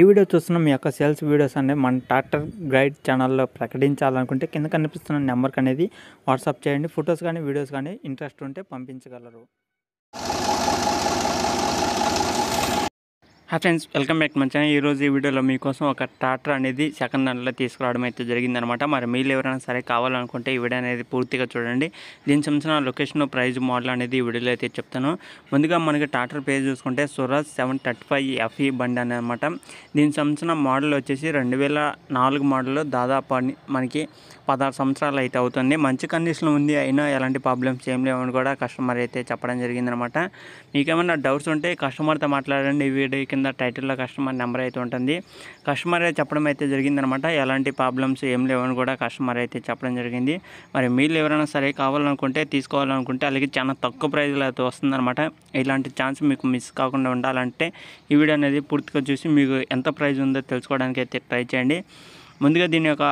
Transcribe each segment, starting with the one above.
ఈ వీడియో చూస్తున్న మీ యొక్క సేల్స్ వీడియోస్ అనేవి మన ట్రాక్టర్ గైడ్ ఛానల్లో ప్రకటించాలనుకుంటే కింద కనిపిస్తున్న నెంబర్కి అనేది వాట్సాప్ చేయండి ఫొటోస్ కానీ వీడియోస్ కానీ ఇంట్రెస్ట్ ఉంటే పంపించగలరు హాయ్ ఫ్రెండ్స్ వెల్కమ్ బ్యాక్ మంచి ఈ ఈరోజు ఈ వీడియోలో మీకోసం ఒక ట్రాక్టర్ అనేది సెకండ్ హ్యాండ్లో తీసుకురావడం అయితే జరిగిందనమాట మరి మీరు ఎవరైనా సరే కావాలనుకుంటే ఈ వీడియో అనేది పూర్తిగా చూడండి దీనికి సంబంధించిన లొకేషన్ ప్రైజ్ మోడల్ అనేది ఈ వీడియోలో అయితే చెప్తాను ముందుగా మనకి ట్రాక్టర్ పేరు చూసుకుంటే Swaraj seven thirty five FE బండి అనమాట దీనికి సంబంధించిన మోడల్ వచ్చేసి రెండు వేల నాలుగు మోడల్ దాదాపు మనకి పదహారు సంవత్సరాలు అయితే అవుతుంది మంచి కండిషన్లో ఉంది అయినా ఎలాంటి ప్రాబ్లమ్స్ ఏం లేవని కూడా కస్టమర్ అయితే చెప్పడం జరిగిందనమాట మీకేమైనా డౌట్స్ ఉంటే కస్టమర్తో మాట్లాడండి ఈ వీడియో కింద టైటిల్లో కస్టమర్ నెంబర్ అయితే ఉంటుంది కస్టమర్ అయితే చెప్పడం అయితే జరిగిందనమాట ఎలాంటి ప్రాబ్లమ్స్ ఏం లేవని కూడా కస్టమర్ అయితే చెప్పడం జరిగింది మరి మీరు ఎవరైనా సరే కావాలనుకుంటే తీసుకోవాలనుకుంటే అలాగే చాలా తక్కువ ప్రైజ్లో అయితే వస్తుందన్నమాట ఇలాంటి ఛాన్స్ మీకు మిస్ కాకుండా ఉండాలంటే ఈ వీడియో అనేది పూర్తిగా చూసి మీకు ఎంత ప్రైజ్ ఉందో తెలుసుకోవడానికి అయితే ట్రై చేయండి ముందుగా దీని యొక్క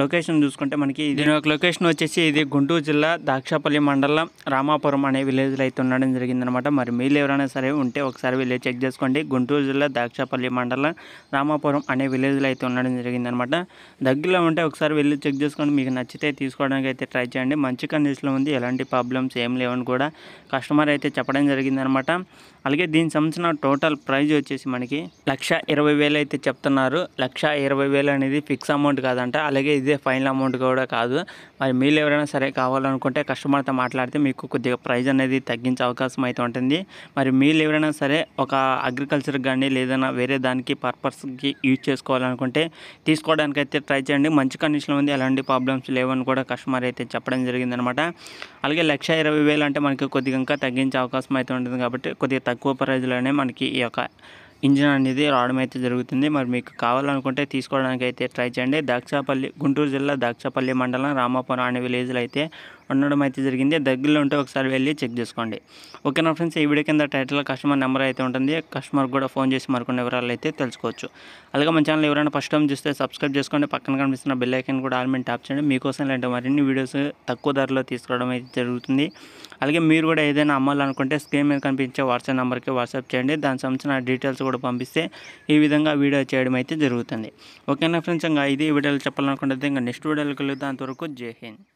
లొకేషన్ చూసుకుంటే మనకి దీని యొక్క లొకేషన్ వచ్చేసి ఇది గుంటూరు జిల్లా దాక్షాపల్లి మండలం రామాపురం అనే విలేజ్లో అయితే ఉండడం జరిగిందనమాట మరి మీరు ఎవరైనా సరే ఉంటే ఒకసారి వెళ్ళి చెక్ చేసుకోండి గుంటూరు జిల్లా దాక్షాపల్లి మండలం రామాపురం అనే విలేజ్లో అయితే ఉండడం జరిగిందనమాట దగ్గరలో ఉంటే ఒకసారి వెళ్ళి చెక్ చేసుకోండి మీకు నచ్చితే తీసుకోవడానికి అయితే ట్రై చేయండి మంచి కండిషన్లో ఉంది ఎలాంటి ప్రాబ్లమ్స్ ఏం లేవని కూడా కస్టమర్ అయితే చెప్పడం జరిగిందనమాట అలాగే దీనికి సంబంధించిన టోటల్ ప్రైజ్ వచ్చేసి మనకి లక్ష ఇరవై వేలు అయితే చెప్తున్నారు లక్ష ఇరవై వేలు అనేది ఫిక్స్ అమౌంట్ కాదంట అలాగే ఇదే ఫైనల్ అమౌంట్ కూడా కాదు మరి మీరు ఎవరైనా సరే కావాలనుకుంటే కస్టమర్తో మాట్లాడితే మీకు కొద్దిగా ప్రైజ్ అనేది తగ్గించే అవకాశం అయితే ఉంటుంది మరి మీరు ఎవరైనా సరే ఒక అగ్రికల్చర్ కానీ లేదన్నా వేరే దానికి పర్పస్కి యూజ్ చేసుకోవాలనుకుంటే తీసుకోవడానికి అయితే ట్రై చేయండి మంచి కండిషన్లో ఉంది ఎలాంటి ప్రాబ్లమ్స్ లేవని కూడా కస్టమర్ అయితే చెప్పడం జరిగిందనమాట అలాగే లక్ష ఇరవై వేలు అంటే మనకి కొద్దిగా ఇంకా తగ్గించే అవకాశం అయితే ఉంటుంది కాబట్టి కొద్దిగా తక్కువ ప్రైజ్లోనే మనకి ఈ యొక్క ఇంజిన్ అనేది రావడం అయితే జరుగుతుంది మరి మీకు కావాలనుకుంటే తీసుకోవడానికి అయితే ట్రై చేయండి దాక్షాపల్లి గుంటూరు జిల్లా దాక్షాపల్లి మండలం రామాపురం అనే విలేజ్లో అయితే ఉండడం అయితే జరిగింది దగ్గరలో ఉంటే ఒకసారి వెళ్ళి చెక్ చేసుకోండి ఓకేనా ఫ్రెండ్స్ ఈ వీడియో కింద టైటిల్ కస్టమర్ నెంబర్ అయితే ఉంటుంది కస్టమర్ కూడా ఫోన్ చేసి మరికొన్ని వివరాలు అయితే తెలుసుకోవచ్చు అలాగే మన ఛానల్ ఎవరైనా ఫస్ట్ టైం చూస్తే సబ్స్క్రైబ్ చేసుకోండి పక్కన కనిపిస్తున్న బెల్ ఐకన్ కూడా ఆల్మెంట్ ట్యాప్ చేయండి మీకోసం ఇలాంటి మరిన్ని వీడియోస్ తక్కువ ధరలో తీసుకురావడం అయితే జరుగుతుంది అలాగే మీరు కూడా ఏదైనా అమ్మాలనుకుంటే స్క్రీన్ మీద కనిపించే వాట్సాప్ నెంబర్కి వాట్సాప్ చేయండి దాని సంబంధించిన డీటెయిల్స్ కూడా పంపిస్తే ఈ విధంగా వీడియో చేయడం అయితే జరుగుతుంది ఓకేనా ఫ్రెండ్స్ ఇంకా ఇది వీడియోలు చెప్పాలనుకుంటే ఇంకా నెక్స్ట్ వీడియోలు కలుగుతాం అంతవరకు జై హింద్